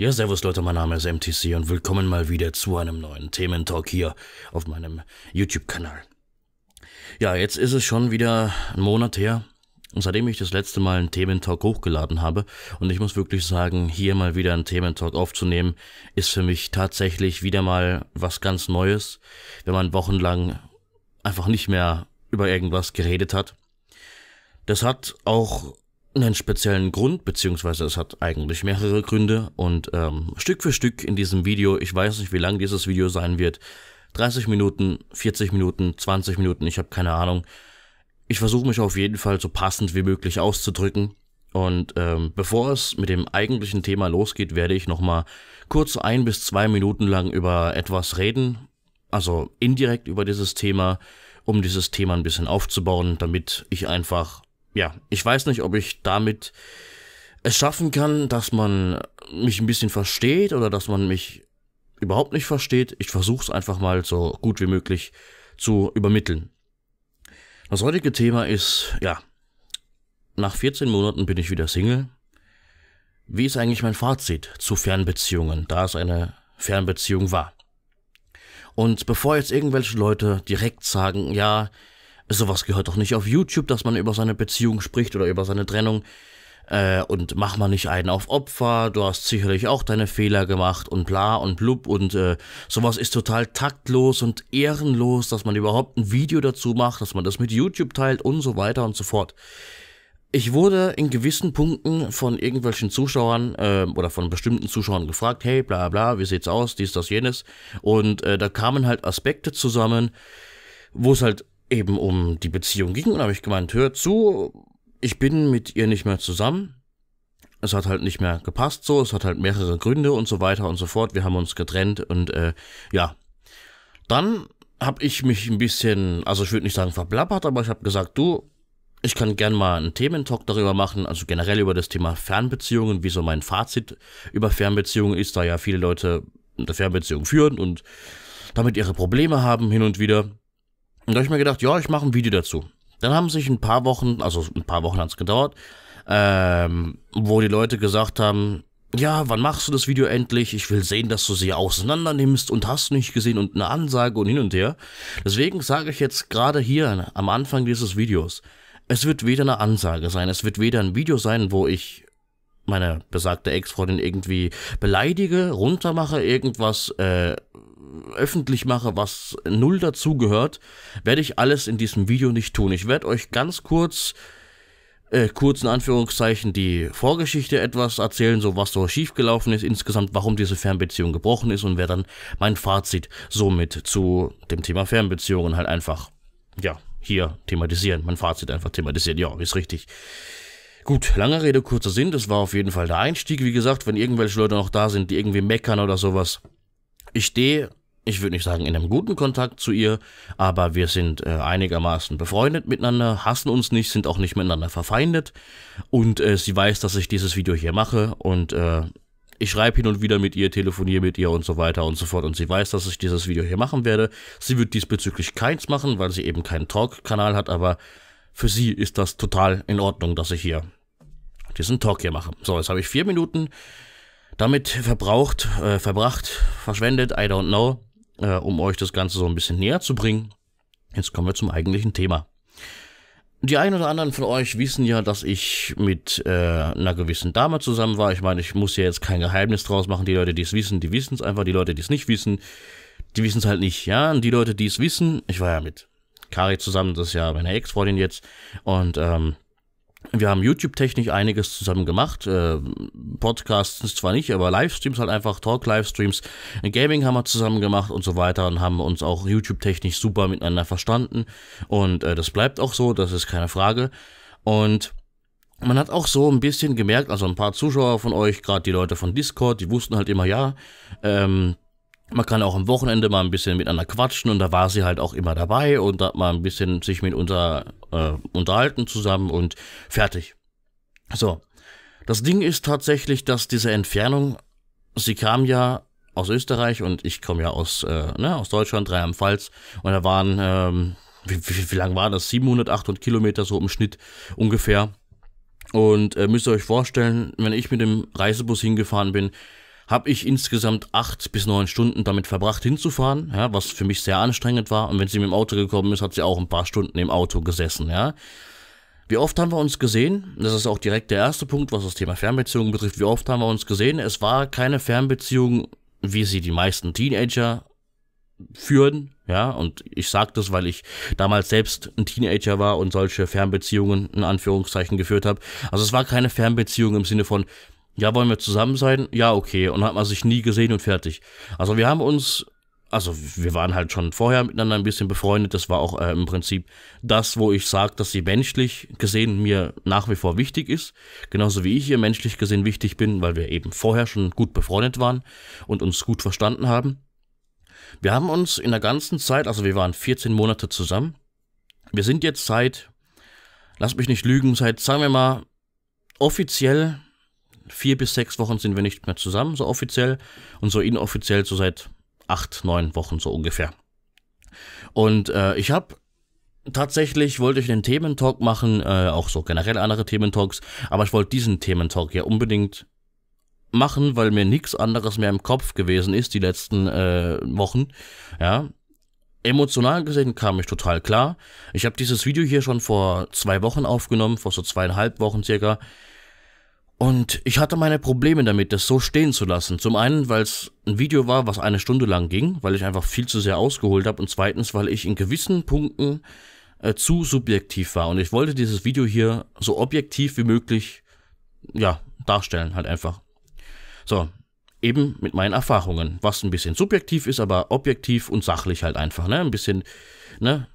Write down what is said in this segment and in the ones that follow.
Ja, servus Leute, mein Name ist MTC und willkommen mal wieder zu einem neuen Thementalk hier auf meinem YouTube-Kanal. Ja, jetzt ist es schon wieder ein Monat her, seitdem ich das letzte Mal einen Thementalk hochgeladen habe. Und ich muss wirklich sagen, hier mal wieder einen Thementalk aufzunehmen, ist für mich tatsächlich wieder mal was ganz Neues, wenn man wochenlang einfach nicht mehr über irgendwas geredet hat. Das hat auch einen speziellen Grund, beziehungsweise es hat eigentlich mehrere Gründe und ähm, Stück für Stück in diesem Video, ich weiß nicht, wie lang dieses Video sein wird, 30 Minuten, 40 Minuten, 20 Minuten, ich habe keine Ahnung. Ich versuche mich auf jeden Fall so passend wie möglich auszudrücken. Und ähm, bevor es mit dem eigentlichen Thema losgeht, werde ich nochmal kurz ein bis zwei Minuten lang über etwas reden. Also indirekt über dieses Thema, um dieses Thema ein bisschen aufzubauen, damit ich einfach ja, ich weiß nicht, ob ich damit es schaffen kann, dass man mich ein bisschen versteht oder dass man mich überhaupt nicht versteht. Ich versuche es einfach mal so gut wie möglich zu übermitteln. Das heutige Thema ist, ja, nach 14 Monaten bin ich wieder Single. Wie ist eigentlich mein Fazit zu Fernbeziehungen, da es eine Fernbeziehung war? Und bevor jetzt irgendwelche Leute direkt sagen, ja, Sowas gehört doch nicht auf YouTube, dass man über seine Beziehung spricht oder über seine Trennung. Äh, und mach mal nicht einen auf Opfer, du hast sicherlich auch deine Fehler gemacht und bla und blub und äh, sowas ist total taktlos und ehrenlos, dass man überhaupt ein Video dazu macht, dass man das mit YouTube teilt und so weiter und so fort. Ich wurde in gewissen Punkten von irgendwelchen Zuschauern äh, oder von bestimmten Zuschauern gefragt, hey, bla bla, wie sieht's aus, dies, das, jenes. Und äh, da kamen halt Aspekte zusammen, wo es halt eben um die Beziehung ging und habe ich gemeint, hör zu, ich bin mit ihr nicht mehr zusammen. Es hat halt nicht mehr gepasst so, es hat halt mehrere Gründe und so weiter und so fort. Wir haben uns getrennt und äh, ja. Dann habe ich mich ein bisschen, also ich würde nicht sagen verblappert, aber ich habe gesagt, du, ich kann gern mal einen Thementalk darüber machen, also generell über das Thema Fernbeziehungen, wie so mein Fazit über Fernbeziehungen ist, da ja viele Leute eine Fernbeziehung führen und damit ihre Probleme haben hin und wieder. Und da habe ich mir gedacht, ja, ich mache ein Video dazu. Dann haben sich ein paar Wochen, also ein paar Wochen hat es gedauert, ähm, wo die Leute gesagt haben, ja, wann machst du das Video endlich? Ich will sehen, dass du sie auseinander nimmst und hast nicht gesehen und eine Ansage und hin und her. Deswegen sage ich jetzt gerade hier am Anfang dieses Videos, es wird weder eine Ansage sein, es wird weder ein Video sein, wo ich meine besagte Ex-Freundin irgendwie beleidige, runtermache, irgendwas äh, öffentlich mache, was null dazu gehört, werde ich alles in diesem Video nicht tun. Ich werde euch ganz kurz, äh, kurz in Anführungszeichen, die Vorgeschichte etwas erzählen, so was so schiefgelaufen ist insgesamt, warum diese Fernbeziehung gebrochen ist und wer dann mein Fazit somit zu dem Thema Fernbeziehungen halt einfach, ja, hier thematisieren. Mein Fazit einfach thematisieren. Ja, ist richtig. Gut, lange Rede, kurzer Sinn. Das war auf jeden Fall der Einstieg. Wie gesagt, wenn irgendwelche Leute noch da sind, die irgendwie meckern oder sowas. Ich stehe ich würde nicht sagen in einem guten Kontakt zu ihr, aber wir sind äh, einigermaßen befreundet miteinander, hassen uns nicht, sind auch nicht miteinander verfeindet und äh, sie weiß, dass ich dieses Video hier mache und äh, ich schreibe hin und wieder mit ihr, telefoniere mit ihr und so weiter und so fort und sie weiß, dass ich dieses Video hier machen werde. Sie wird diesbezüglich keins machen, weil sie eben keinen Talk-Kanal hat, aber für sie ist das total in Ordnung, dass ich hier diesen Talk hier mache. So, jetzt habe ich vier Minuten damit verbraucht, äh, verbracht, verschwendet, I don't know äh, um euch das Ganze so ein bisschen näher zu bringen. Jetzt kommen wir zum eigentlichen Thema. Die einen oder anderen von euch wissen ja, dass ich mit äh, einer gewissen Dame zusammen war. Ich meine, ich muss ja jetzt kein Geheimnis draus machen. Die Leute, die es wissen, die wissen es einfach. Die Leute, die es nicht wissen, die wissen es halt nicht. Ja, und die Leute, die es wissen, ich war ja mit Kari zusammen, das ist ja meine Ex-Freundin jetzt. Und ähm, wir haben YouTube-technisch einiges zusammen gemacht. Äh, Podcasts zwar nicht, aber Livestreams halt einfach, Talk-Livestreams. Gaming haben wir zusammen gemacht und so weiter und haben uns auch YouTube-technisch super miteinander verstanden. Und äh, das bleibt auch so, das ist keine Frage. Und man hat auch so ein bisschen gemerkt, also ein paar Zuschauer von euch, gerade die Leute von Discord, die wussten halt immer, ja, ähm, man kann auch am Wochenende mal ein bisschen miteinander quatschen und da war sie halt auch immer dabei und hat mal ein bisschen sich mit uns äh, unterhalten zusammen und fertig. So. Das Ding ist tatsächlich, dass diese Entfernung, sie kam ja aus Österreich und ich komme ja aus, äh, ne, aus Deutschland, Rheinland-Pfalz und da waren, ähm, wie, wie, wie lang war das? 700, 800 Kilometer so im Schnitt ungefähr. Und äh, müsst ihr euch vorstellen, wenn ich mit dem Reisebus hingefahren bin, habe ich insgesamt acht bis neun Stunden damit verbracht, hinzufahren, ja, was für mich sehr anstrengend war. Und wenn sie mit dem Auto gekommen ist, hat sie auch ein paar Stunden im Auto gesessen, ja. Wie oft haben wir uns gesehen? Das ist auch direkt der erste Punkt, was das Thema Fernbeziehungen betrifft. Wie oft haben wir uns gesehen? Es war keine Fernbeziehung, wie sie die meisten Teenager führen, ja, und ich sage das, weil ich damals selbst ein Teenager war und solche Fernbeziehungen in Anführungszeichen geführt habe. Also es war keine Fernbeziehung im Sinne von, ja, wollen wir zusammen sein? Ja, okay. Und hat man sich nie gesehen und fertig. Also wir haben uns, also wir waren halt schon vorher miteinander ein bisschen befreundet. Das war auch äh, im Prinzip das, wo ich sage, dass sie menschlich gesehen mir nach wie vor wichtig ist. Genauso wie ich ihr menschlich gesehen wichtig bin, weil wir eben vorher schon gut befreundet waren und uns gut verstanden haben. Wir haben uns in der ganzen Zeit, also wir waren 14 Monate zusammen. Wir sind jetzt seit, lass mich nicht lügen, seit, sagen wir mal, offiziell vier bis sechs Wochen sind wir nicht mehr zusammen, so offiziell. Und so inoffiziell so seit acht, neun Wochen so ungefähr. Und äh, ich habe tatsächlich wollte ich einen Thementalk machen, äh, auch so generell andere Thementalks, aber ich wollte diesen Thementalk ja unbedingt machen, weil mir nichts anderes mehr im Kopf gewesen ist die letzten äh, Wochen. Ja. Emotional gesehen kam ich total klar. Ich habe dieses Video hier schon vor zwei Wochen aufgenommen, vor so zweieinhalb Wochen circa. Und ich hatte meine Probleme damit, das so stehen zu lassen. Zum einen, weil es ein Video war, was eine Stunde lang ging, weil ich einfach viel zu sehr ausgeholt habe. Und zweitens, weil ich in gewissen Punkten äh, zu subjektiv war. Und ich wollte dieses Video hier so objektiv wie möglich, ja, darstellen halt einfach. So, eben mit meinen Erfahrungen, was ein bisschen subjektiv ist, aber objektiv und sachlich halt einfach, ne? Ein bisschen, ne?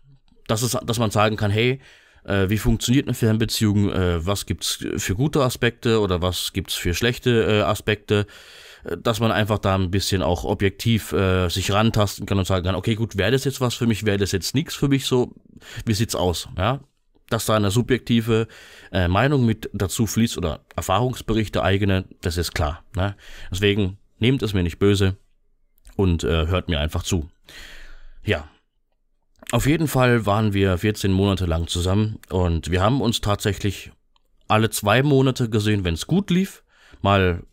Dass, es, dass man sagen kann, hey, äh, wie funktioniert eine Fernbeziehung, äh, was gibt's für gute Aspekte oder was gibt's für schlechte äh, Aspekte, äh, dass man einfach da ein bisschen auch objektiv äh, sich rantasten kann und sagen kann, okay, gut, wäre das jetzt was für mich, wäre das jetzt nichts für mich, so, wie sieht's aus, ja? Dass da eine subjektive äh, Meinung mit dazu fließt oder Erfahrungsberichte eigene, das ist klar. Ne? Deswegen nehmt es mir nicht böse und hört mir einfach zu. Ja, auf jeden Fall waren wir 14 Monate lang zusammen und wir haben uns tatsächlich alle zwei Monate gesehen, wenn es gut lief. Mal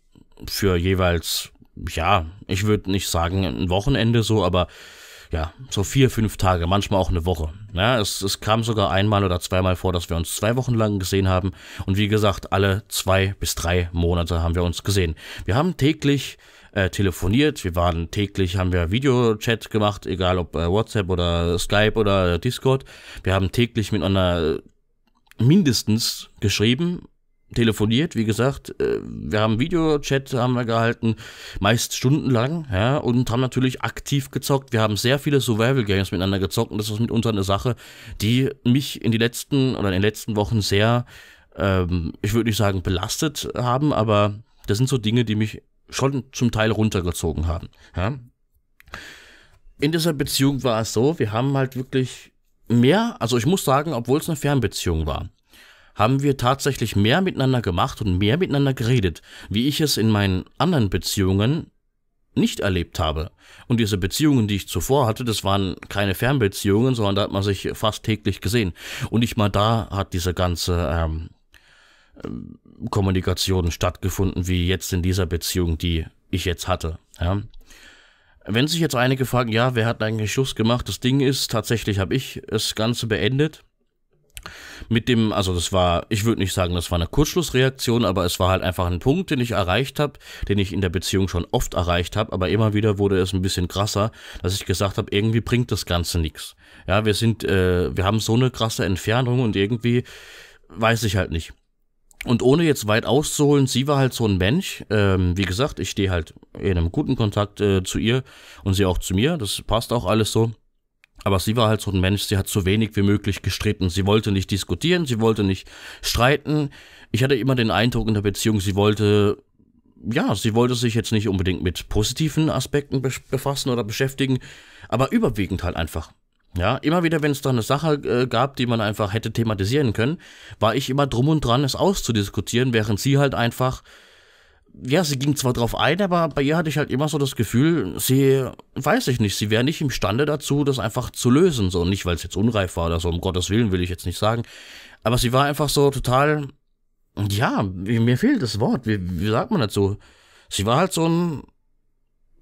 für jeweils, ja, ich würde nicht sagen ein Wochenende so, aber ja, so vier, fünf Tage, manchmal auch eine Woche. Ja, es, es kam sogar einmal oder zweimal vor, dass wir uns zwei Wochen lang gesehen haben. Und wie gesagt, alle zwei bis drei Monate haben wir uns gesehen. Wir haben täglich äh, telefoniert, wir waren täglich, haben wir Videochat gemacht, egal ob äh, WhatsApp oder Skype oder Discord. Wir haben täglich miteinander mindestens geschrieben, telefoniert, wie gesagt, äh, wir haben Videochat haben wir gehalten, meist stundenlang, ja, und haben natürlich aktiv gezockt. Wir haben sehr viele Survival Games miteinander gezockt und das ist mitunter eine Sache, die mich in die letzten oder in den letzten Wochen sehr, ähm, ich würde nicht sagen belastet haben, aber das sind so Dinge, die mich schon zum Teil runtergezogen haben. Ja? In dieser Beziehung war es so, wir haben halt wirklich mehr, also ich muss sagen, obwohl es eine Fernbeziehung war, haben wir tatsächlich mehr miteinander gemacht und mehr miteinander geredet, wie ich es in meinen anderen Beziehungen nicht erlebt habe. Und diese Beziehungen, die ich zuvor hatte, das waren keine Fernbeziehungen, sondern da hat man sich fast täglich gesehen. Und nicht mal da hat diese ganze ähm, Kommunikation stattgefunden, wie jetzt in dieser Beziehung, die ich jetzt hatte. Ja. Wenn sich jetzt einige fragen, ja, wer hat eigentlich Schuss gemacht? Das Ding ist, tatsächlich habe ich das Ganze beendet. Mit dem, also das war, ich würde nicht sagen, das war eine Kurzschlussreaktion, aber es war halt einfach ein Punkt, den ich erreicht habe, den ich in der Beziehung schon oft erreicht habe, aber immer wieder wurde es ein bisschen krasser, dass ich gesagt habe, irgendwie bringt das Ganze nichts. Ja, wir sind, äh, wir haben so eine krasse Entfernung und irgendwie weiß ich halt nicht. Und ohne jetzt weit auszuholen, sie war halt so ein Mensch. Ähm, wie gesagt, ich stehe halt in einem guten Kontakt äh, zu ihr und sie auch zu mir. Das passt auch alles so. Aber sie war halt so ein Mensch, sie hat so wenig wie möglich gestritten. Sie wollte nicht diskutieren, sie wollte nicht streiten. Ich hatte immer den Eindruck in der Beziehung, sie wollte, ja, sie wollte sich jetzt nicht unbedingt mit positiven Aspekten befassen oder beschäftigen, aber überwiegend halt einfach ja, immer wieder, wenn es da eine Sache äh, gab, die man einfach hätte thematisieren können, war ich immer drum und dran, es auszudiskutieren, während sie halt einfach, ja, sie ging zwar drauf ein, aber bei ihr hatte ich halt immer so das Gefühl, sie, weiß ich nicht, sie wäre nicht imstande dazu, das einfach zu lösen, so nicht, weil es jetzt unreif war oder so, um Gottes Willen will ich jetzt nicht sagen, aber sie war einfach so total, ja, mir fehlt das Wort, wie, wie sagt man dazu? Sie war halt so ein,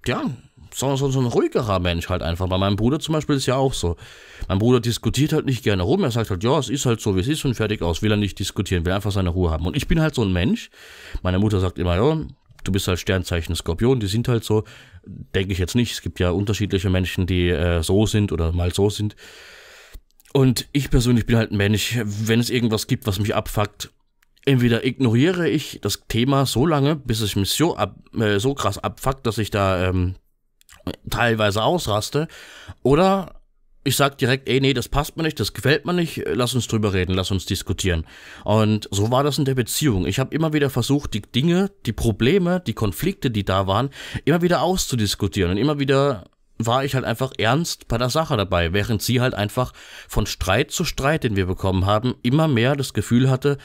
ja, so, so, so ein ruhigerer Mensch halt einfach. Bei meinem Bruder zum Beispiel ist ja auch so. Mein Bruder diskutiert halt nicht gerne rum. Er sagt halt, ja, es ist halt so, wie es ist und fertig aus. Will er nicht diskutieren, will einfach seine Ruhe haben. Und ich bin halt so ein Mensch. Meine Mutter sagt immer, ja, du bist halt Sternzeichen Skorpion, die sind halt so. Denke ich jetzt nicht. Es gibt ja unterschiedliche Menschen, die äh, so sind oder mal so sind. Und ich persönlich bin halt ein Mensch, wenn es irgendwas gibt, was mich abfuckt, entweder ignoriere ich das Thema so lange, bis es mich so, ab, äh, so krass abfuckt, dass ich da ähm, teilweise ausraste. Oder ich sag direkt, ey, nee, das passt mir nicht, das gefällt mir nicht, lass uns drüber reden, lass uns diskutieren. Und so war das in der Beziehung. Ich habe immer wieder versucht, die Dinge, die Probleme, die Konflikte, die da waren, immer wieder auszudiskutieren und immer wieder war ich halt einfach ernst bei der Sache dabei, während sie halt einfach von Streit zu Streit, den wir bekommen haben, immer mehr das Gefühl hatte,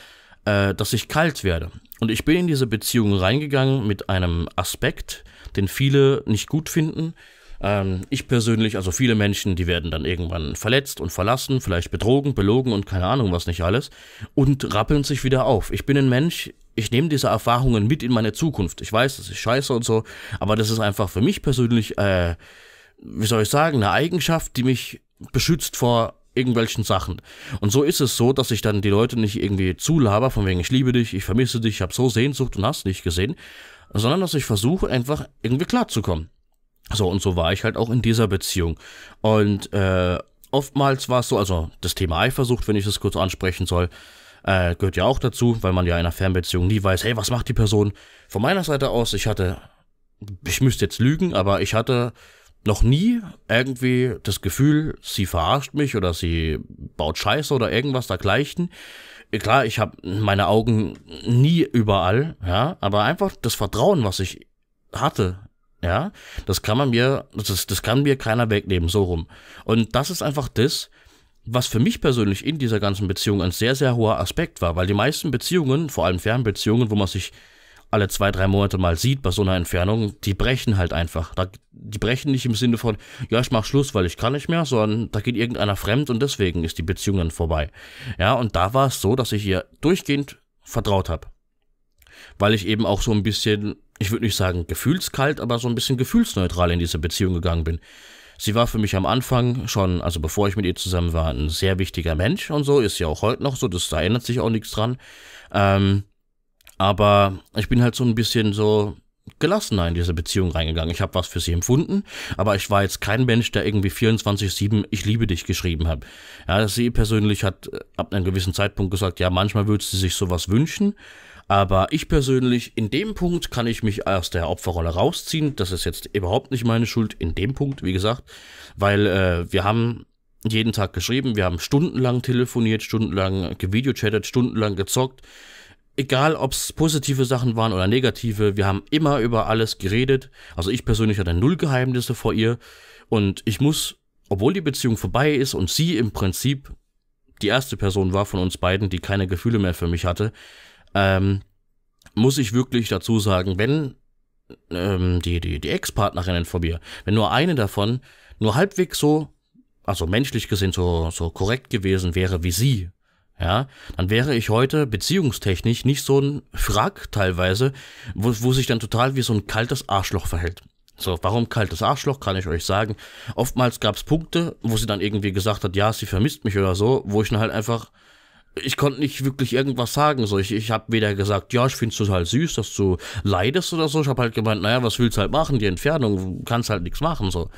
äh, dass ich kalt werde. Und ich bin in diese Beziehung reingegangen mit einem Aspekt, den viele nicht gut finden. Ähm, ich persönlich, also viele Menschen, die werden dann irgendwann verletzt und verlassen, vielleicht betrogen, belogen und keine Ahnung was nicht alles und rappeln sich wieder auf. Ich bin ein Mensch, ich nehme diese Erfahrungen mit in meine Zukunft. Ich weiß, das ist scheiße und so, aber das ist einfach für mich persönlich, äh, wie soll ich sagen, eine Eigenschaft, die mich beschützt vor irgendwelchen Sachen. Und so ist es so, dass ich dann die Leute nicht irgendwie zulaber, von wegen ich liebe dich, ich vermisse dich, ich habe so Sehnsucht und hast nicht gesehen, sondern dass ich versuche, einfach irgendwie klarzukommen. So, und so war ich halt auch in dieser Beziehung. Und äh, oftmals war es so, also das Thema Eifersucht, wenn ich das kurz ansprechen soll, äh, gehört ja auch dazu, weil man ja in einer Fernbeziehung nie weiß, hey, was macht die Person? Von meiner Seite aus, ich hatte, ich müsste jetzt lügen, aber ich hatte noch nie irgendwie das Gefühl, sie verarscht mich oder sie baut Scheiße oder irgendwas dergleichen. Äh, klar, ich habe meine Augen nie überall, ja, aber einfach das Vertrauen, was ich hatte, ja, das kann man mir, das, das kann mir keiner wegnehmen, so rum. Und das ist einfach das, was für mich persönlich in dieser ganzen Beziehung ein sehr, sehr hoher Aspekt war, weil die meisten Beziehungen, vor allem Fernbeziehungen, wo man sich alle zwei, drei Monate mal sieht bei so einer Entfernung, die brechen halt einfach. Da, die brechen nicht im Sinne von, ja, ich mach Schluss, weil ich kann nicht mehr, sondern da geht irgendeiner fremd und deswegen ist die Beziehung dann vorbei. Ja, und da war es so, dass ich ihr durchgehend vertraut habe. Weil ich eben auch so ein bisschen, ich würde nicht sagen gefühlskalt, aber so ein bisschen gefühlsneutral in diese Beziehung gegangen bin. Sie war für mich am Anfang schon, also bevor ich mit ihr zusammen war, ein sehr wichtiger Mensch und so, ist ja auch heute noch so, das, da ändert sich auch nichts dran. Ähm, aber ich bin halt so ein bisschen so gelassener in diese Beziehung reingegangen. Ich habe was für sie empfunden, aber ich war jetzt kein Mensch, der irgendwie 24-7 Ich liebe dich geschrieben hat. Ja, sie persönlich hat äh, ab einem gewissen Zeitpunkt gesagt, ja, manchmal würde sie sich sowas wünschen, aber ich persönlich, in dem Punkt kann ich mich aus der Opferrolle rausziehen. Das ist jetzt überhaupt nicht meine Schuld, in dem Punkt, wie gesagt, weil äh, wir haben jeden Tag geschrieben, wir haben stundenlang telefoniert, stundenlang gevideochattet, stundenlang gezockt, egal ob es positive Sachen waren oder negative, wir haben immer über alles geredet. Also ich persönlich hatte null Geheimnisse vor ihr und ich muss, obwohl die Beziehung vorbei ist und sie im Prinzip die erste Person war von uns beiden, die keine Gefühle mehr für mich hatte, ähm, muss ich wirklich dazu sagen, wenn ähm, die, die, die Ex-Partnerinnen von mir, wenn nur eine davon nur halbwegs so, also menschlich gesehen so, so korrekt gewesen wäre wie sie, ja, dann wäre ich heute beziehungstechnisch nicht so ein Frack teilweise, wo, wo sich dann total wie so ein kaltes Arschloch verhält. So, warum kaltes Arschloch, kann ich euch sagen. Oftmals gab es Punkte, wo sie dann irgendwie gesagt hat, ja, sie vermisst mich oder so, wo ich dann halt einfach ich konnte nicht wirklich irgendwas sagen. So, ich, ich habe weder gesagt, ja, ich finde es total süß, dass du leidest oder so. Ich habe halt gemeint, naja, was willst du halt machen? Die Entfernung, kannst halt nichts machen. So,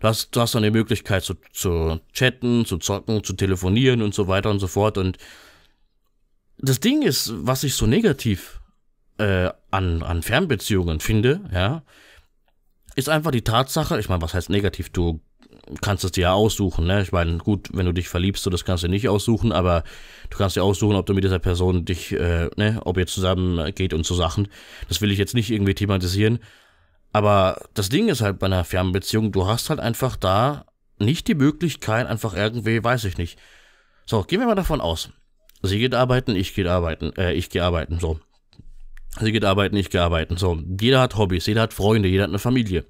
du hast, du hast dann die Möglichkeit zu, zu chatten, zu zocken, zu telefonieren und so weiter und so fort. Und das Ding ist, was ich so negativ äh, an, an Fernbeziehungen finde, ja, ist einfach die Tatsache, ich meine, was heißt negativ? Du kannst es dir ja aussuchen, ne? Ich meine, gut, wenn du dich verliebst, so das kannst du nicht aussuchen, aber du kannst dir aussuchen, ob du mit dieser Person dich, äh, ne, ob ihr zusammen geht und so Sachen. Das will ich jetzt nicht irgendwie thematisieren. Aber das Ding ist halt bei einer Fernbeziehung, du hast halt einfach da nicht die Möglichkeit, einfach irgendwie, weiß ich nicht. So, gehen wir mal davon aus. Sie geht arbeiten, ich geht arbeiten, äh, ich gehe arbeiten, so. Sie geht arbeiten, ich gehe arbeiten, so. Jeder hat Hobbys, jeder hat Freunde, jeder hat eine Familie.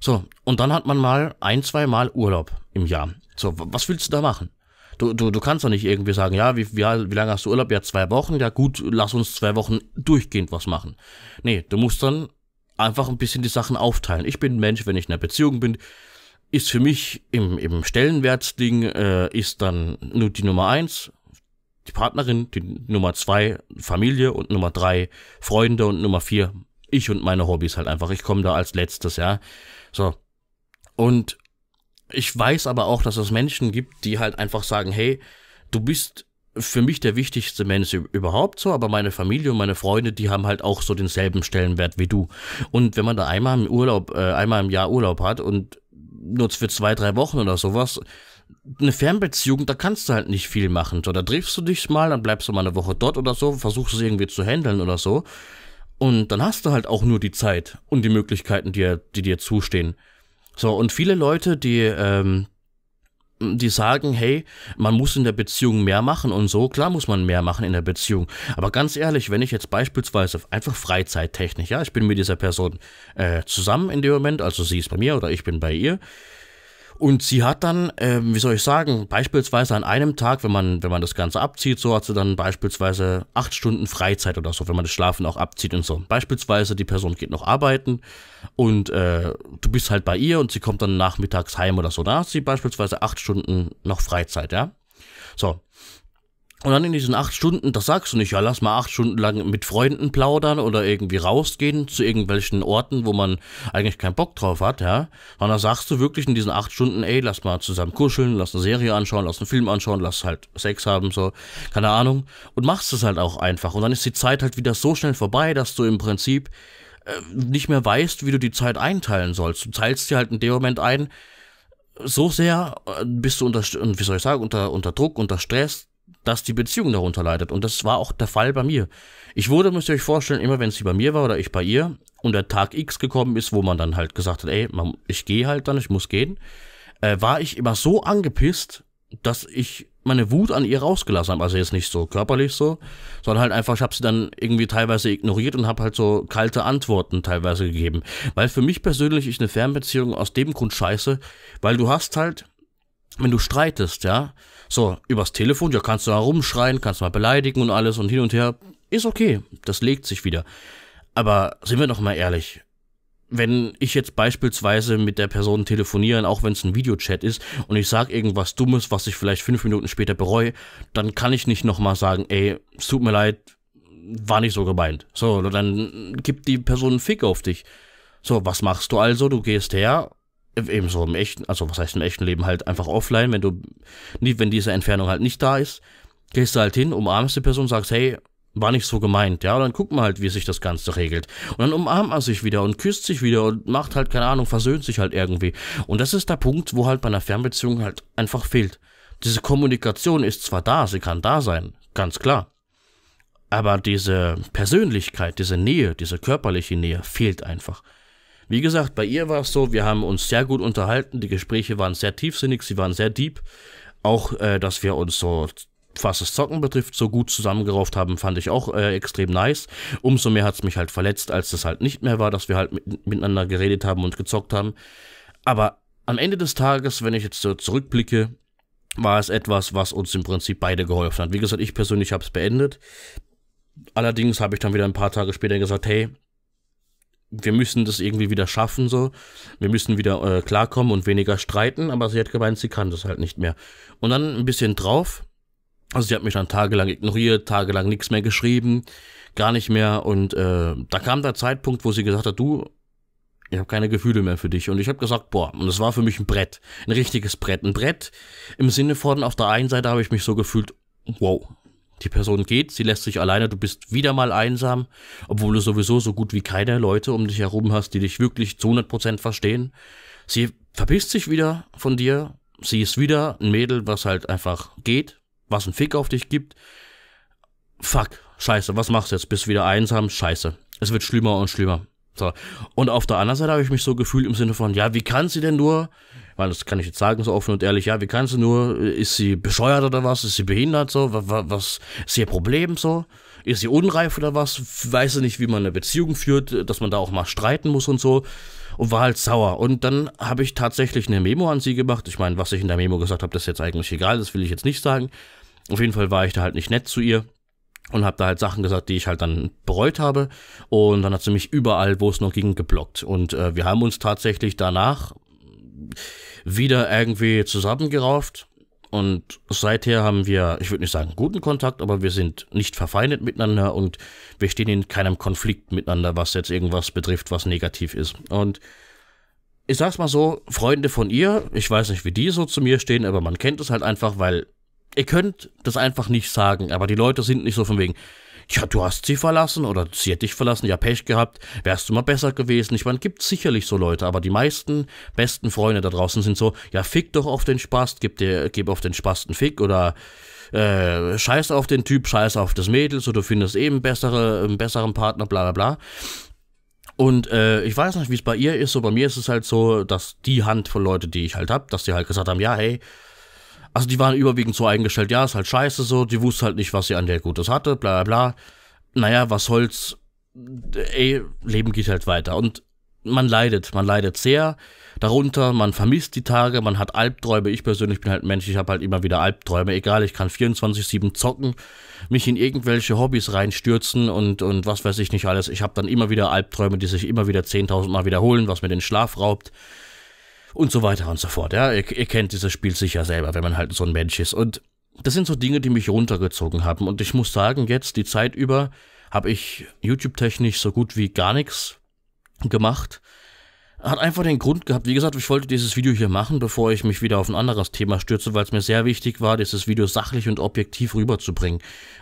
So, und dann hat man mal ein, zwei Mal Urlaub im Jahr. So, was willst du da machen? Du, du, du kannst doch nicht irgendwie sagen, ja wie, wie, wie lange hast du Urlaub? Ja, zwei Wochen. Ja gut, lass uns zwei Wochen durchgehend was machen. Nee, du musst dann einfach ein bisschen die Sachen aufteilen. Ich bin ein Mensch, wenn ich in einer Beziehung bin, ist für mich im, im Stellenwertsding äh, ist dann nur die Nummer eins die Partnerin, die Nummer zwei Familie und Nummer drei Freunde und Nummer vier ich und meine Hobbys halt einfach. Ich komme da als letztes, ja. So. Und ich weiß aber auch, dass es Menschen gibt, die halt einfach sagen, hey, du bist für mich der wichtigste Mensch überhaupt so, aber meine Familie und meine Freunde, die haben halt auch so denselben Stellenwert wie du. Und wenn man da einmal im Urlaub, äh, einmal im Jahr Urlaub hat und nur für zwei, drei Wochen oder sowas, eine Fernbeziehung, da kannst du halt nicht viel machen. So, da triffst du dich mal, dann bleibst du mal eine Woche dort oder so, versuchst es irgendwie zu handeln oder so. Und dann hast du halt auch nur die Zeit und die Möglichkeiten, die, die dir zustehen. So, und viele Leute, die, ähm, die sagen, hey, man muss in der Beziehung mehr machen und so, klar muss man mehr machen in der Beziehung. Aber ganz ehrlich, wenn ich jetzt beispielsweise einfach freizeittechnisch, ja, ich bin mit dieser Person äh, zusammen in dem Moment, also sie ist bei mir oder ich bin bei ihr, und sie hat dann, ähm, wie soll ich sagen, beispielsweise an einem Tag, wenn man, wenn man das Ganze abzieht, so hat sie dann beispielsweise acht Stunden Freizeit oder so, wenn man das Schlafen auch abzieht und so. Beispielsweise die Person geht noch arbeiten und äh, du bist halt bei ihr und sie kommt dann nachmittags heim oder so. Da hat sie beispielsweise acht Stunden noch Freizeit, ja? So. Und dann in diesen acht Stunden, das sagst du nicht, ja, lass mal acht Stunden lang mit Freunden plaudern oder irgendwie rausgehen zu irgendwelchen Orten, wo man eigentlich keinen Bock drauf hat, ja. Sondern sagst du wirklich in diesen acht Stunden, ey, lass mal zusammen kuscheln, lass eine Serie anschauen, lass einen Film anschauen, lass halt Sex haben, so, keine Ahnung. Und machst es halt auch einfach. Und dann ist die Zeit halt wieder so schnell vorbei, dass du im Prinzip äh, nicht mehr weißt, wie du die Zeit einteilen sollst. Du teilst dir halt in dem Moment ein, so sehr äh, bist du unter, wie soll ich sagen, unter, unter Druck, unter Stress, dass die Beziehung darunter leidet. Und das war auch der Fall bei mir. Ich wurde, müsst ihr euch vorstellen, immer wenn sie bei mir war oder ich bei ihr und der Tag X gekommen ist, wo man dann halt gesagt hat, ey, man, ich gehe halt dann, ich muss gehen, äh, war ich immer so angepisst, dass ich meine Wut an ihr rausgelassen habe. Also jetzt nicht so körperlich so, sondern halt einfach, ich habe sie dann irgendwie teilweise ignoriert und habe halt so kalte Antworten teilweise gegeben. Weil für mich persönlich ist eine Fernbeziehung aus dem Grund scheiße, weil du hast halt, wenn du streitest, ja, so, übers Telefon, ja, kannst du mal rumschreien, kannst mal beleidigen und alles und hin und her. Ist okay, das legt sich wieder. Aber sind wir doch mal ehrlich. Wenn ich jetzt beispielsweise mit der Person telefoniere, auch wenn es ein Videochat ist, und ich sage irgendwas Dummes, was ich vielleicht fünf Minuten später bereue, dann kann ich nicht nochmal sagen, ey, es tut mir leid, war nicht so gemeint. So, dann gibt die Person einen Fick auf dich. So, was machst du also? Du gehst her, ebenso im echten, also was heißt im echten Leben halt einfach offline, wenn du, wenn diese Entfernung halt nicht da ist, gehst du halt hin, umarmst die Person, sagst, hey, war nicht so gemeint, ja, und dann guckt man halt, wie sich das Ganze regelt. Und dann umarmt man sich wieder und küsst sich wieder und macht halt, keine Ahnung, versöhnt sich halt irgendwie. Und das ist der Punkt, wo halt bei einer Fernbeziehung halt einfach fehlt. Diese Kommunikation ist zwar da, sie kann da sein, ganz klar. Aber diese Persönlichkeit, diese Nähe, diese körperliche Nähe fehlt einfach. Wie gesagt, bei ihr war es so, wir haben uns sehr gut unterhalten, die Gespräche waren sehr tiefsinnig, sie waren sehr deep. Auch, äh, dass wir uns so, was das Zocken betrifft, so gut zusammengerauft haben, fand ich auch äh, extrem nice. Umso mehr hat es mich halt verletzt, als das halt nicht mehr war, dass wir halt mit, miteinander geredet haben und gezockt haben. Aber am Ende des Tages, wenn ich jetzt so zurückblicke, war es etwas, was uns im Prinzip beide geholfen hat. Wie gesagt, ich persönlich habe es beendet. Allerdings habe ich dann wieder ein paar Tage später gesagt, hey, wir müssen das irgendwie wieder schaffen, so. Wir müssen wieder äh, klarkommen und weniger streiten, aber sie hat gemeint, sie kann das halt nicht mehr. Und dann ein bisschen drauf. Also sie hat mich dann tagelang ignoriert, tagelang nichts mehr geschrieben, gar nicht mehr. Und äh, da kam der Zeitpunkt, wo sie gesagt hat, du, ich habe keine Gefühle mehr für dich. Und ich habe gesagt, boah, und das war für mich ein Brett, ein richtiges Brett. Ein Brett im Sinne von, auf der einen Seite habe ich mich so gefühlt, wow, die Person geht, sie lässt sich alleine, du bist wieder mal einsam, obwohl du sowieso so gut wie keine Leute um dich herum hast, die dich wirklich zu 100% verstehen. Sie verpisst sich wieder von dir, sie ist wieder ein Mädel, was halt einfach geht, was einen Fick auf dich gibt. Fuck, scheiße, was machst du jetzt? Bist wieder einsam, scheiße. Es wird schlimmer und schlimmer. So. Und auf der anderen Seite habe ich mich so gefühlt im Sinne von, ja, wie kann sie denn nur weil das kann ich jetzt sagen, so offen und ehrlich, ja, wie kannst du nur, äh, ist sie bescheuert oder was, ist sie behindert, so, was, ist ihr Problem, so, ist sie unreif oder was, weiß sie nicht, wie man eine Beziehung führt, äh, dass man da auch mal streiten muss und so und war halt sauer. Und dann habe ich tatsächlich eine Memo an sie gemacht. Ich meine, was ich in der Memo gesagt habe, das ist jetzt eigentlich egal, das will ich jetzt nicht sagen. Auf jeden Fall war ich da halt nicht nett zu ihr und habe da halt Sachen gesagt, die ich halt dann bereut habe. Und dann hat sie mich überall, wo es noch ging, geblockt. Und äh, wir haben uns tatsächlich danach wieder irgendwie zusammengerauft. Und seither haben wir, ich würde nicht sagen guten Kontakt, aber wir sind nicht verfeindet miteinander und wir stehen in keinem Konflikt miteinander, was jetzt irgendwas betrifft, was negativ ist. Und ich sag's mal so, Freunde von ihr, ich weiß nicht, wie die so zu mir stehen, aber man kennt es halt einfach, weil ihr könnt das einfach nicht sagen, aber die Leute sind nicht so von wegen, ja, du hast sie verlassen oder sie hat dich verlassen, ja, Pech gehabt, wärst du mal besser gewesen. Ich meine, gibt sicherlich so Leute, aber die meisten besten Freunde da draußen sind so, ja, fick doch auf den Spast, gib, dir, gib auf den Spasten Fick oder äh, scheiß auf den Typ, scheiß auf das Mädel, so du findest eben eh bessere, einen besseren Partner, bla bla bla. Und äh, ich weiß nicht, wie es bei ihr ist, so bei mir ist es halt so, dass die Hand von Leute, die ich halt habe, dass die halt gesagt haben, ja, hey, also die waren überwiegend so eingestellt, ja, ist halt scheiße so, die wusste halt nicht, was sie an der Gutes hatte, bla bla bla. Naja, was soll's, ey, Leben geht halt weiter. Und man leidet, man leidet sehr darunter, man vermisst die Tage, man hat Albträume. Ich persönlich bin halt ein Mensch, ich habe halt immer wieder Albträume. Egal, ich kann 24-7 zocken, mich in irgendwelche Hobbys reinstürzen und, und was weiß ich nicht alles. Ich habe dann immer wieder Albträume, die sich immer wieder 10.000 Mal wiederholen, was mir den Schlaf raubt und so weiter und so fort. Ja, ihr, ihr kennt dieses Spiel sicher selber, wenn man halt so ein Mensch ist. Und das sind so Dinge, die mich runtergezogen haben. Und ich muss sagen, jetzt die Zeit über habe ich YouTube-technisch so gut wie gar nichts gemacht. Hat einfach den Grund gehabt, wie gesagt, ich wollte dieses Video hier machen, bevor ich mich wieder auf ein anderes Thema stürze, weil es mir sehr wichtig war, dieses Video sachlich und objektiv rüberzubringen.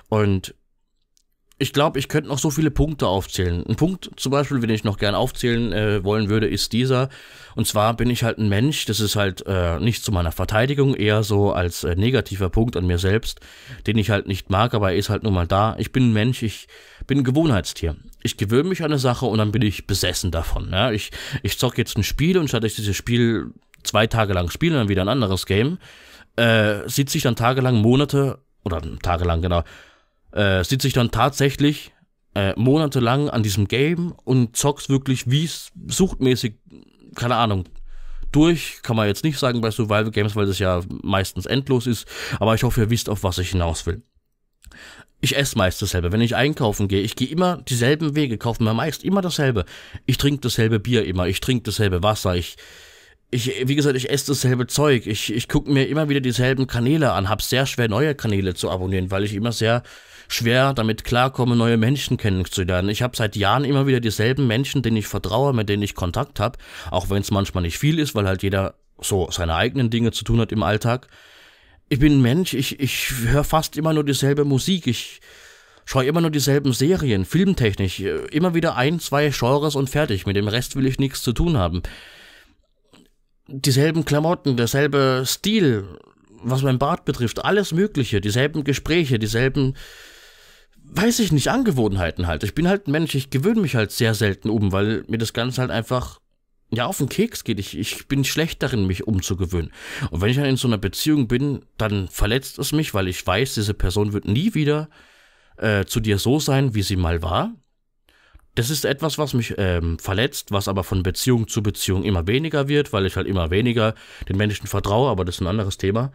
Und ich glaube, ich könnte noch so viele Punkte aufzählen. Ein Punkt zum Beispiel, den ich noch gern aufzählen äh, wollen würde, ist dieser. Und zwar bin ich halt ein Mensch, das ist halt äh, nicht zu meiner Verteidigung, eher so als äh, negativer Punkt an mir selbst, den ich halt nicht mag, aber er ist halt nun mal da. Ich bin ein Mensch, ich bin ein Gewohnheitstier. Ich gewöhne mich an eine Sache und dann bin ich besessen davon. Ja? Ich, ich zocke jetzt ein Spiel und statt ich dieses Spiel zwei Tage lang spiele und dann wieder ein anderes Game, äh, sitze ich dann tagelang, Monate oder tagelang genau, äh, sitze ich dann tatsächlich äh, monatelang an diesem Game und zock's wirklich wie suchtmäßig, keine Ahnung, durch. Kann man jetzt nicht sagen bei Survival Games, weil das ja meistens endlos ist, aber ich hoffe, ihr wisst, auf was ich hinaus will. Ich esse meist dasselbe. Wenn ich einkaufen gehe, ich gehe immer dieselben Wege, kaufe mir meist immer dasselbe. Ich trinke dasselbe Bier immer, ich trinke dasselbe Wasser, ich ich, wie gesagt, ich esse dasselbe Zeug. Ich, ich gucke mir immer wieder dieselben Kanäle an, habe sehr schwer neue Kanäle zu abonnieren, weil ich immer sehr schwer damit klarkomme, neue Menschen kennenzulernen. Ich habe seit Jahren immer wieder dieselben Menschen, denen ich vertraue, mit denen ich Kontakt habe, auch wenn es manchmal nicht viel ist, weil halt jeder so seine eigenen Dinge zu tun hat im Alltag. Ich bin ein Mensch, ich, ich höre fast immer nur dieselbe Musik, ich schaue immer nur dieselben Serien, filmtechnisch, äh, immer wieder ein, zwei Genres und fertig, mit dem Rest will ich nichts zu tun haben. Dieselben Klamotten, derselbe Stil, was mein Bart betrifft, alles Mögliche, dieselben Gespräche, dieselben weiß ich nicht, Angewohnheiten halt. Ich bin halt ein Mensch, ich gewöhne mich halt sehr selten um, weil mir das Ganze halt einfach ja auf den Keks geht. Ich, ich bin schlecht darin, mich umzugewöhnen. Und wenn ich dann in so einer Beziehung bin, dann verletzt es mich, weil ich weiß, diese Person wird nie wieder äh, zu dir so sein, wie sie mal war. Das ist etwas, was mich ähm, verletzt, was aber von Beziehung zu Beziehung immer weniger wird, weil ich halt immer weniger den Menschen vertraue, aber das ist ein anderes Thema.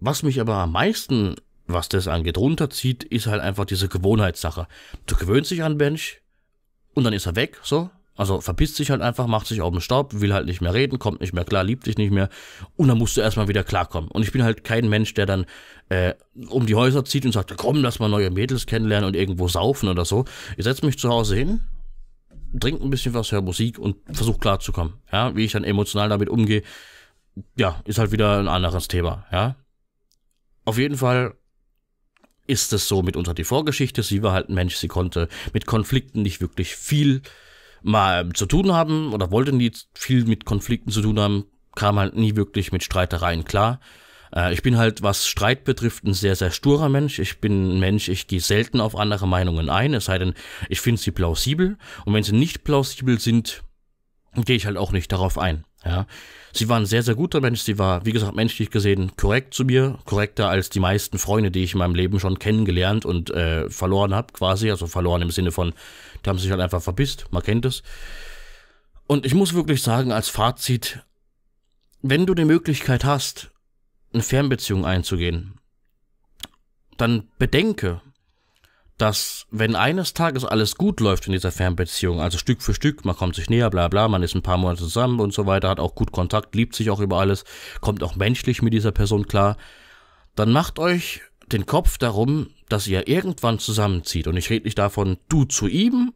Was mich aber am meisten was das angeht. Runterzieht ist halt einfach diese Gewohnheitssache. Du gewöhnst dich an Mensch und dann ist er weg, so. Also verpisst sich halt einfach, macht sich auf den Staub, will halt nicht mehr reden, kommt nicht mehr klar, liebt dich nicht mehr und dann musst du erstmal wieder klarkommen. Und ich bin halt kein Mensch, der dann äh, um die Häuser zieht und sagt, komm, lass mal neue Mädels kennenlernen und irgendwo saufen oder so. Ich setze mich zu Hause hin, trinke ein bisschen was, höre Musik und versuche klarzukommen. Ja, wie ich dann emotional damit umgehe, ja, ist halt wieder ein anderes Thema, ja. Auf jeden Fall ist es so mitunter die Vorgeschichte. Sie war halt ein Mensch, sie konnte mit Konflikten nicht wirklich viel mal zu tun haben oder wollte nie viel mit Konflikten zu tun haben, kam halt nie wirklich mit Streitereien klar. Äh, ich bin halt, was Streit betrifft, ein sehr, sehr sturer Mensch. Ich bin ein Mensch, ich gehe selten auf andere Meinungen ein, es sei denn, ich finde sie plausibel. Und wenn sie nicht plausibel sind, gehe ich halt auch nicht darauf ein. Ja. Sie war ein sehr, sehr guter Mensch. Sie war, wie gesagt, menschlich gesehen korrekt zu mir, korrekter als die meisten Freunde, die ich in meinem Leben schon kennengelernt und äh, verloren habe, quasi. Also verloren im Sinne von, die haben sich halt einfach verpisst, man kennt es. Und ich muss wirklich sagen, als Fazit, wenn du die Möglichkeit hast, eine Fernbeziehung einzugehen, dann bedenke, dass wenn eines Tages alles gut läuft in dieser Fernbeziehung, also Stück für Stück, man kommt sich näher, bla bla, man ist ein paar Monate zusammen und so weiter, hat auch gut Kontakt, liebt sich auch über alles, kommt auch menschlich mit dieser Person klar, dann macht euch den Kopf darum, dass ihr irgendwann zusammenzieht. Und ich rede nicht davon, du zu ihm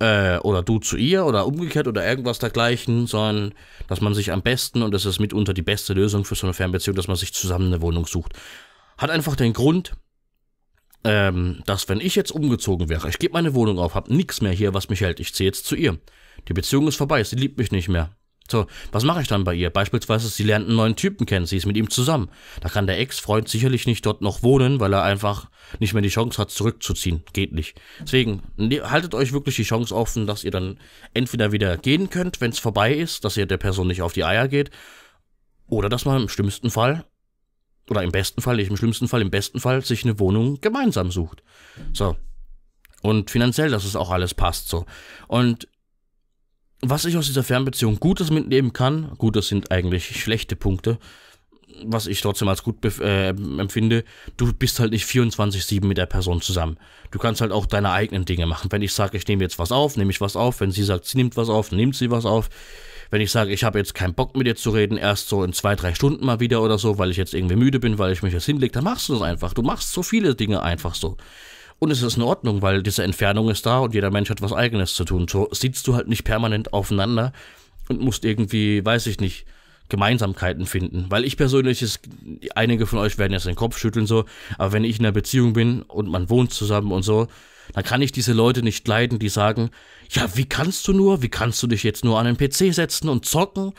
äh, oder du zu ihr oder umgekehrt oder irgendwas dergleichen, sondern dass man sich am besten, und das ist mitunter die beste Lösung für so eine Fernbeziehung, dass man sich zusammen eine Wohnung sucht. Hat einfach den Grund, ähm, dass wenn ich jetzt umgezogen wäre, ich gebe meine Wohnung auf, habe nichts mehr hier, was mich hält, ich ziehe jetzt zu ihr. Die Beziehung ist vorbei, sie liebt mich nicht mehr. So, was mache ich dann bei ihr? Beispielsweise, sie lernt einen neuen Typen kennen, sie ist mit ihm zusammen. Da kann der Ex-Freund sicherlich nicht dort noch wohnen, weil er einfach nicht mehr die Chance hat, zurückzuziehen. Geht nicht. Deswegen, ne, haltet euch wirklich die Chance offen, dass ihr dann entweder wieder gehen könnt, wenn es vorbei ist, dass ihr der Person nicht auf die Eier geht, oder dass man im schlimmsten Fall oder im besten Fall, nicht im schlimmsten Fall, im besten Fall sich eine Wohnung gemeinsam sucht. So. Und finanziell, dass es auch alles passt, so. Und was ich aus dieser Fernbeziehung Gutes mitnehmen kann, gut, das sind eigentlich schlechte Punkte, was ich trotzdem als gut äh, empfinde, du bist halt nicht 24-7 mit der Person zusammen. Du kannst halt auch deine eigenen Dinge machen. Wenn ich sage, ich nehme jetzt was auf, nehme ich was auf. Wenn sie sagt, sie nimmt was auf, nimmt sie was auf wenn ich sage, ich habe jetzt keinen Bock mit dir zu reden, erst so in zwei, drei Stunden mal wieder oder so, weil ich jetzt irgendwie müde bin, weil ich mich jetzt hinlege, dann machst du das einfach. Du machst so viele Dinge einfach so. Und es ist in Ordnung, weil diese Entfernung ist da und jeder Mensch hat was eigenes zu tun. So sitzt du halt nicht permanent aufeinander und musst irgendwie, weiß ich nicht, Gemeinsamkeiten finden. Weil ich persönlich, ist, einige von euch werden jetzt den Kopf schütteln so, aber wenn ich in einer Beziehung bin und man wohnt zusammen und so, da kann ich diese Leute nicht leiden, die sagen, ja, wie kannst du nur, wie kannst du dich jetzt nur an den PC setzen und zocken?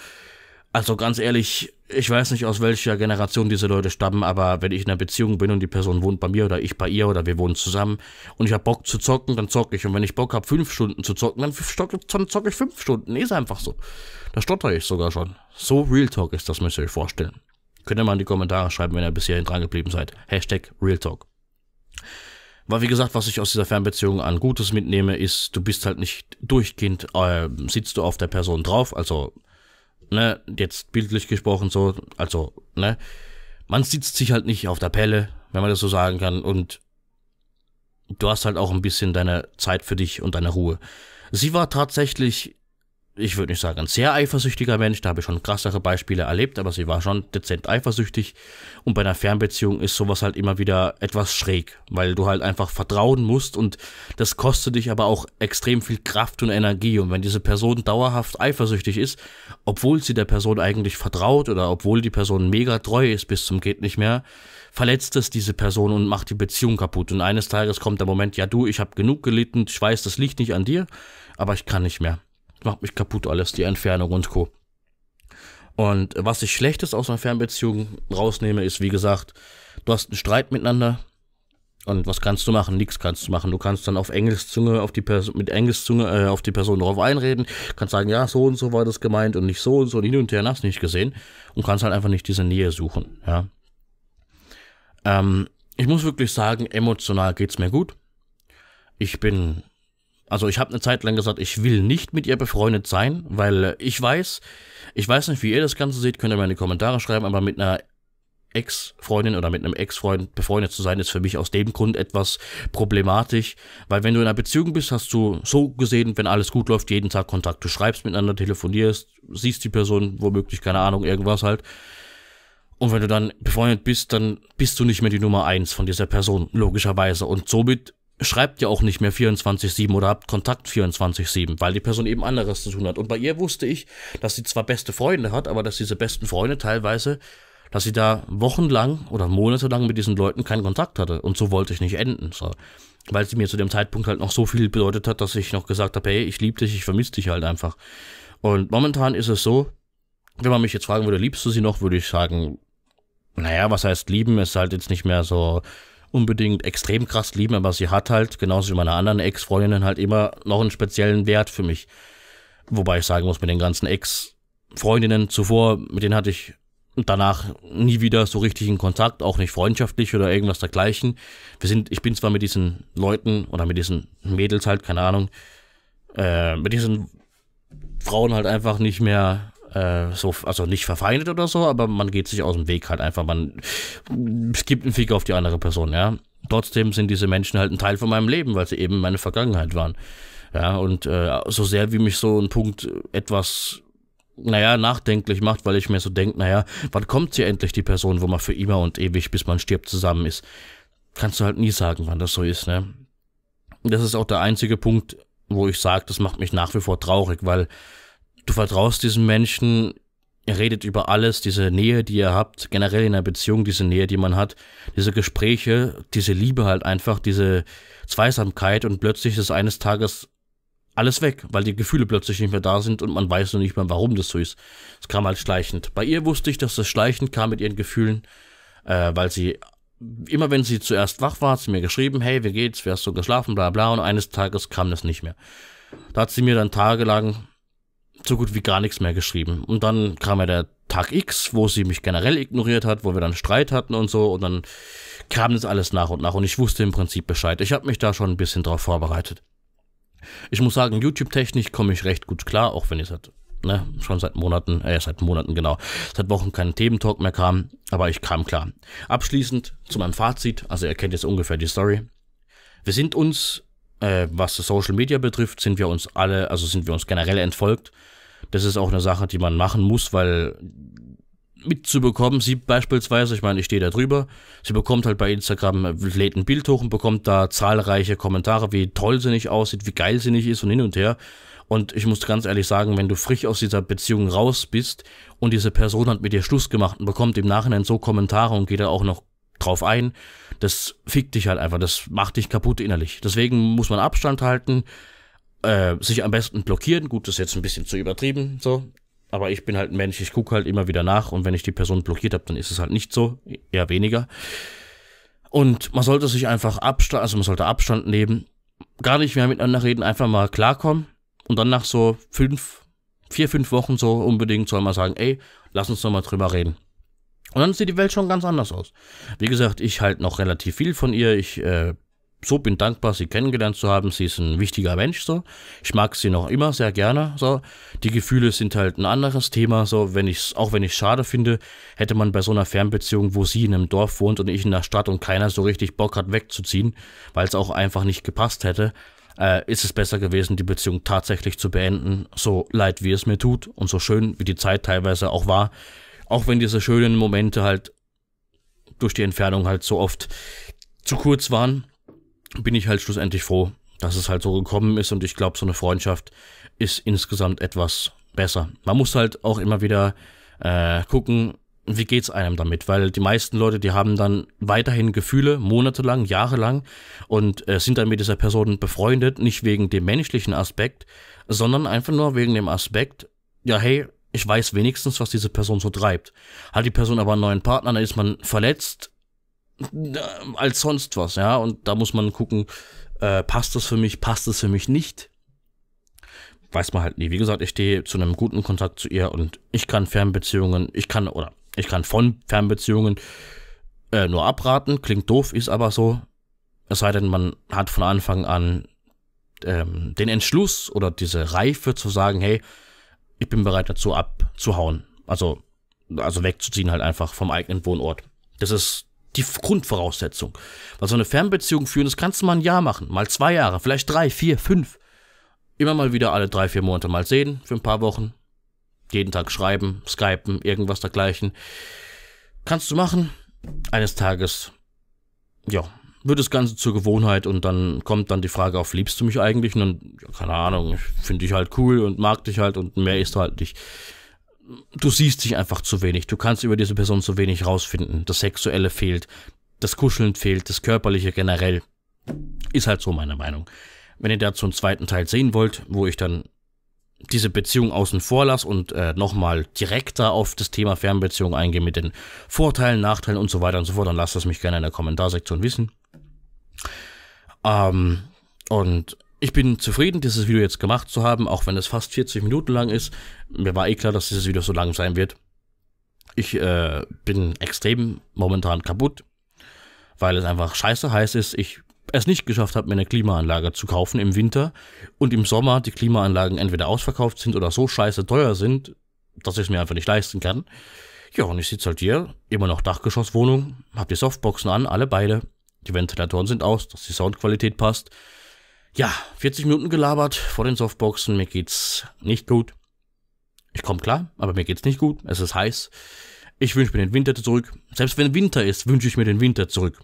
Also ganz ehrlich, ich weiß nicht, aus welcher Generation diese Leute stammen, aber wenn ich in einer Beziehung bin und die Person wohnt bei mir oder ich bei ihr oder wir wohnen zusammen und ich habe Bock zu zocken, dann zocke ich. Und wenn ich Bock habe, fünf Stunden zu zocken, dann zocke zock ich fünf Stunden. Ist einfach so. Da stotter ich sogar schon. So Real Talk ist das, müsst ihr euch vorstellen. Könnt ihr mal in die Kommentare schreiben, wenn ihr bisher hierhin dran geblieben seid. Hashtag Real Talk. Weil, wie gesagt, was ich aus dieser Fernbeziehung an Gutes mitnehme, ist, du bist halt nicht durchgehend, äh, sitzt du auf der Person drauf, also, ne, jetzt bildlich gesprochen so, also, ne, man sitzt sich halt nicht auf der Pelle, wenn man das so sagen kann, und du hast halt auch ein bisschen deine Zeit für dich und deine Ruhe. Sie war tatsächlich ich würde nicht sagen, ein sehr eifersüchtiger Mensch, da habe ich schon krassere Beispiele erlebt, aber sie war schon dezent eifersüchtig. Und bei einer Fernbeziehung ist sowas halt immer wieder etwas schräg, weil du halt einfach vertrauen musst und das kostet dich aber auch extrem viel Kraft und Energie. Und wenn diese Person dauerhaft eifersüchtig ist, obwohl sie der Person eigentlich vertraut oder obwohl die Person mega treu ist bis zum geht nicht mehr, verletzt es diese Person und macht die Beziehung kaputt. Und eines Tages kommt der Moment, ja du, ich habe genug gelitten, ich weiß, das liegt nicht an dir, aber ich kann nicht mehr macht mich kaputt alles, die Entfernung und Co. Und was ich Schlechtes aus einer Fernbeziehung rausnehme, ist, wie gesagt, du hast einen Streit miteinander. Und was kannst du machen? Nichts kannst du machen. Du kannst dann auf Engelszunge, auf die Person, mit Engelszunge äh, auf die Person drauf einreden, kannst sagen, ja, so und so war das gemeint und nicht so und so und hin und her, hast nicht gesehen. Und kannst halt einfach nicht diese Nähe suchen, ja. Ähm, ich muss wirklich sagen, emotional geht's mir gut. Ich bin also ich habe eine Zeit lang gesagt, ich will nicht mit ihr befreundet sein, weil äh, ich weiß, ich weiß nicht, wie ihr das Ganze seht, könnt ihr mal in die Kommentare schreiben, aber mit einer Ex-Freundin oder mit einem Ex-Freund befreundet zu sein, ist für mich aus dem Grund etwas problematisch, weil wenn du in einer Beziehung bist, hast du so gesehen, wenn alles gut läuft, jeden Tag Kontakt. Du schreibst miteinander, telefonierst, siehst die Person, womöglich, keine Ahnung, irgendwas halt. Und wenn du dann befreundet bist, dann bist du nicht mehr die Nummer eins von dieser Person, logischerweise. Und somit schreibt ja auch nicht mehr 24-7 oder habt Kontakt 24-7, weil die Person eben anderes zu tun hat. Und bei ihr wusste ich, dass sie zwar beste Freunde hat, aber dass diese besten Freunde teilweise, dass sie da wochenlang oder monatelang mit diesen Leuten keinen Kontakt hatte. Und so wollte ich nicht enden. So. Weil sie mir zu dem Zeitpunkt halt noch so viel bedeutet hat, dass ich noch gesagt habe, hey, ich liebe dich, ich vermisse dich halt einfach. Und momentan ist es so, wenn man mich jetzt fragen würde, liebst du sie noch, würde ich sagen, naja, was heißt lieben, ist halt jetzt nicht mehr so unbedingt extrem krass lieben, aber sie hat halt, genauso wie meine anderen Ex-Freundinnen, halt immer noch einen speziellen Wert für mich. Wobei ich sagen muss, mit den ganzen Ex-Freundinnen zuvor, mit denen hatte ich danach nie wieder so richtig in Kontakt, auch nicht freundschaftlich oder irgendwas dergleichen. Wir sind, ich bin zwar mit diesen Leuten oder mit diesen Mädels halt, keine Ahnung, äh, mit diesen Frauen halt einfach nicht mehr äh, so, also nicht verfeindet oder so, aber man geht sich aus dem Weg halt einfach. Man es gibt einen Fick auf die andere Person, ja. Trotzdem sind diese Menschen halt ein Teil von meinem Leben, weil sie eben meine Vergangenheit waren. Ja, und äh, so sehr wie mich so ein Punkt etwas naja, nachdenklich macht, weil ich mir so denke, naja, wann kommt sie endlich die Person, wo man für immer und ewig, bis man stirbt, zusammen ist? Kannst du halt nie sagen, wann das so ist, ne? Das ist auch der einzige Punkt, wo ich sage, das macht mich nach wie vor traurig, weil du vertraust diesem Menschen, ihr redet über alles, diese Nähe, die ihr habt, generell in einer Beziehung, diese Nähe, die man hat, diese Gespräche, diese Liebe halt einfach, diese Zweisamkeit und plötzlich ist eines Tages alles weg, weil die Gefühle plötzlich nicht mehr da sind und man weiß nur nicht mehr, warum das so ist. Es kam halt schleichend. Bei ihr wusste ich, dass das schleichend kam mit ihren Gefühlen, äh, weil sie immer wenn sie zuerst wach war, hat sie mir geschrieben, hey, wie geht's, wie hast du geschlafen, bla bla, und eines Tages kam das nicht mehr. Da hat sie mir dann tagelang so gut wie gar nichts mehr geschrieben. Und dann kam ja der Tag X, wo sie mich generell ignoriert hat, wo wir dann Streit hatten und so. Und dann kam das alles nach und nach. Und ich wusste im Prinzip Bescheid. Ich habe mich da schon ein bisschen drauf vorbereitet. Ich muss sagen, YouTube-technisch komme ich recht gut klar, auch wenn ich seit, ne, schon seit Monaten, äh, seit Monaten genau, seit Wochen keinen Thementalk mehr kam, aber ich kam klar. Abschließend zu meinem Fazit, also ihr kennt jetzt ungefähr die Story. Wir sind uns äh, was Social Media betrifft, sind wir uns alle, also sind wir uns generell entfolgt. Das ist auch eine Sache, die man machen muss, weil mitzubekommen, sie beispielsweise, ich meine, ich stehe da drüber, sie bekommt halt bei Instagram, äh, lädt ein Bild hoch und bekommt da zahlreiche Kommentare, wie toll sie nicht aussieht, wie geil sie nicht ist und hin und her. Und ich muss ganz ehrlich sagen, wenn du frisch aus dieser Beziehung raus bist und diese Person hat mit dir Schluss gemacht und bekommt im Nachhinein so Kommentare und geht da auch noch drauf ein. Das fickt dich halt einfach, das macht dich kaputt innerlich. Deswegen muss man Abstand halten, äh, sich am besten blockieren. Gut, das ist jetzt ein bisschen zu übertrieben, so. Aber ich bin halt ein Mensch, ich gucke halt immer wieder nach und wenn ich die Person blockiert habe, dann ist es halt nicht so, eher weniger. Und man sollte sich einfach Abstand, also man sollte Abstand nehmen, gar nicht mehr miteinander reden, einfach mal klarkommen und dann nach so fünf, vier, fünf Wochen so unbedingt soll man sagen, ey, lass uns nochmal drüber reden. Und dann sieht die Welt schon ganz anders aus. Wie gesagt, ich halte noch relativ viel von ihr. Ich äh, so bin dankbar, sie kennengelernt zu haben. Sie ist ein wichtiger Mensch so. Ich mag sie noch immer sehr gerne so. Die Gefühle sind halt ein anderes Thema so. Wenn ich auch wenn ich schade finde, hätte man bei so einer Fernbeziehung, wo sie in einem Dorf wohnt und ich in der Stadt und keiner so richtig Bock hat wegzuziehen, weil es auch einfach nicht gepasst hätte, äh, ist es besser gewesen, die Beziehung tatsächlich zu beenden. So leid wie es mir tut und so schön wie die Zeit teilweise auch war. Auch wenn diese schönen Momente halt durch die Entfernung halt so oft zu kurz waren, bin ich halt schlussendlich froh, dass es halt so gekommen ist und ich glaube, so eine Freundschaft ist insgesamt etwas besser. Man muss halt auch immer wieder äh, gucken, wie geht's einem damit, weil die meisten Leute, die haben dann weiterhin Gefühle, monatelang, jahrelang und äh, sind dann mit dieser Person befreundet, nicht wegen dem menschlichen Aspekt, sondern einfach nur wegen dem Aspekt, ja hey, ich weiß wenigstens, was diese Person so treibt. Hat die Person aber einen neuen Partner, dann ist man verletzt äh, als sonst was, ja. Und da muss man gucken, äh, passt das für mich, passt das für mich nicht. Weiß man halt nie. Wie gesagt, ich stehe zu einem guten Kontakt zu ihr und ich kann Fernbeziehungen, ich kann, oder ich kann von Fernbeziehungen äh, nur abraten. Klingt doof, ist aber so. Es sei denn, man hat von Anfang an ähm, den Entschluss oder diese Reife zu sagen, hey, ich bin bereit dazu abzuhauen. Also, also wegzuziehen halt einfach vom eigenen Wohnort. Das ist die Grundvoraussetzung. Weil so eine Fernbeziehung führen, das kannst du mal ein Jahr machen, mal zwei Jahre, vielleicht drei, vier, fünf. Immer mal wieder alle drei, vier Monate mal sehen, für ein paar Wochen. Jeden Tag schreiben, skypen, irgendwas dergleichen. Kannst du machen. Eines Tages, ja, wird das Ganze zur Gewohnheit und dann kommt dann die Frage auf, liebst du mich eigentlich? Und dann, ja, keine Ahnung, finde ich halt cool und mag dich halt und mehr ist halt nicht. Du siehst dich einfach zu wenig, du kannst über diese Person zu wenig rausfinden. Das Sexuelle fehlt, das Kuscheln fehlt, das Körperliche generell. Ist halt so meine Meinung. Wenn ihr dazu einen zweiten Teil sehen wollt, wo ich dann diese Beziehung außen vor lasse und äh, nochmal direkter auf das Thema Fernbeziehung eingehe mit den Vorteilen, Nachteilen und so weiter und so fort, dann lasst es mich gerne in der Kommentarsektion wissen. Ähm, und ich bin zufrieden, dieses Video jetzt gemacht zu haben, auch wenn es fast 40 Minuten lang ist. Mir war eh klar, dass dieses Video so lang sein wird. Ich äh, bin extrem momentan kaputt, weil es einfach scheiße heiß ist. Ich es nicht geschafft habe, mir eine Klimaanlage zu kaufen im Winter und im Sommer die Klimaanlagen entweder ausverkauft sind oder so scheiße teuer sind, dass ich es mir einfach nicht leisten kann. Ja, und ich sitze halt hier, immer noch Dachgeschosswohnung, habe die Softboxen an, alle beide, die Ventilatoren sind aus, dass die Soundqualität passt. Ja, 40 Minuten gelabert vor den Softboxen. Mir geht's nicht gut. Ich komme klar, aber mir geht's nicht gut. Es ist heiß. Ich wünsche mir den Winter zurück. Selbst wenn Winter ist, wünsche ich mir den Winter zurück.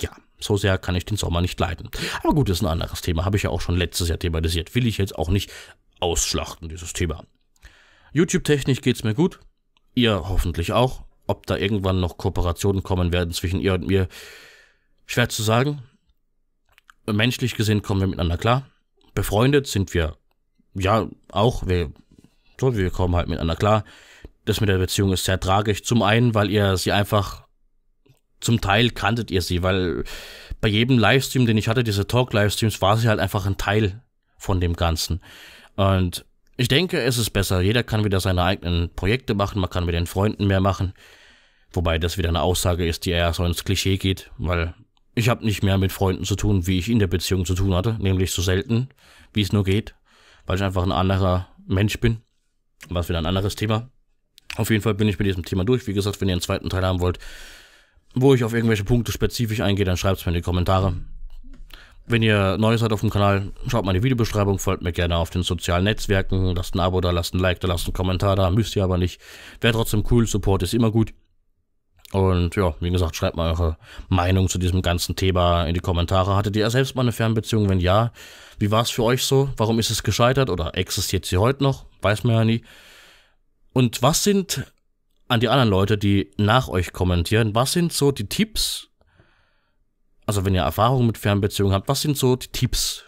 Ja, so sehr kann ich den Sommer nicht leiden. Aber gut, das ist ein anderes Thema. Habe ich ja auch schon letztes Jahr thematisiert. Will ich jetzt auch nicht ausschlachten, dieses Thema. YouTube-technisch geht's mir gut. Ihr hoffentlich auch. Ob da irgendwann noch Kooperationen kommen werden zwischen ihr und mir, Schwer zu sagen. Menschlich gesehen kommen wir miteinander klar. Befreundet sind wir ja auch. Wir, so, wir kommen halt miteinander klar. Das mit der Beziehung ist sehr tragisch. Zum einen, weil ihr sie einfach zum Teil kanntet ihr sie, weil bei jedem Livestream, den ich hatte, diese Talk-Livestreams, war sie halt einfach ein Teil von dem Ganzen. Und ich denke, es ist besser. Jeder kann wieder seine eigenen Projekte machen, man kann mit den Freunden mehr machen. Wobei das wieder eine Aussage ist, die eher so ins Klischee geht, weil ich habe nicht mehr mit Freunden zu tun, wie ich in der Beziehung zu tun hatte, nämlich so selten, wie es nur geht, weil ich einfach ein anderer Mensch bin. Was wieder ein anderes Thema. Auf jeden Fall bin ich mit diesem Thema durch. Wie gesagt, wenn ihr einen zweiten Teil haben wollt, wo ich auf irgendwelche Punkte spezifisch eingehe, dann schreibt es mir in die Kommentare. Wenn ihr Neues seid auf dem Kanal, schaut mal in die Videobeschreibung, folgt mir gerne auf den sozialen Netzwerken, lasst ein Abo da, lasst ein Like da, lasst einen Kommentar da, müsst ihr aber nicht. Wäre trotzdem cool, Support ist immer gut. Und ja, wie gesagt, schreibt mal eure Meinung zu diesem ganzen Thema in die Kommentare. Hattet ihr selbst mal eine Fernbeziehung? Wenn ja, wie war es für euch so? Warum ist es gescheitert oder existiert sie heute noch? Weiß man ja nie. Und was sind an die anderen Leute, die nach euch kommentieren, was sind so die Tipps? Also wenn ihr Erfahrungen mit Fernbeziehungen habt, was sind so die Tipps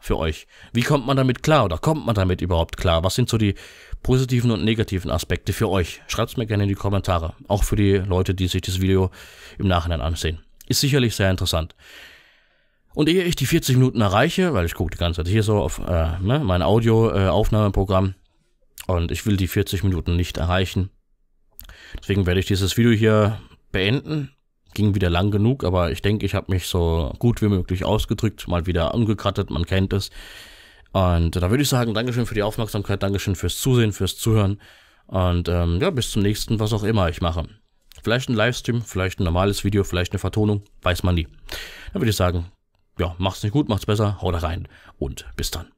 für euch? Wie kommt man damit klar oder kommt man damit überhaupt klar? Was sind so die positiven und negativen Aspekte für euch. Schreibt es mir gerne in die Kommentare, auch für die Leute, die sich das Video im Nachhinein ansehen. Ist sicherlich sehr interessant. Und ehe ich die 40 Minuten erreiche, weil ich gucke die ganze Zeit hier so auf äh, ne, mein Audioaufnahmeprogramm äh, und ich will die 40 Minuten nicht erreichen. Deswegen werde ich dieses Video hier beenden. Ging wieder lang genug, aber ich denke, ich habe mich so gut wie möglich ausgedrückt, mal wieder angekrattet, man kennt es. Und da würde ich sagen, Dankeschön für die Aufmerksamkeit, Dankeschön fürs Zusehen, fürs Zuhören. Und ähm, ja, bis zum nächsten, was auch immer ich mache. Vielleicht ein Livestream, vielleicht ein normales Video, vielleicht eine Vertonung, weiß man nie. Dann würde ich sagen, ja, macht's nicht gut, macht's besser, haut rein und bis dann.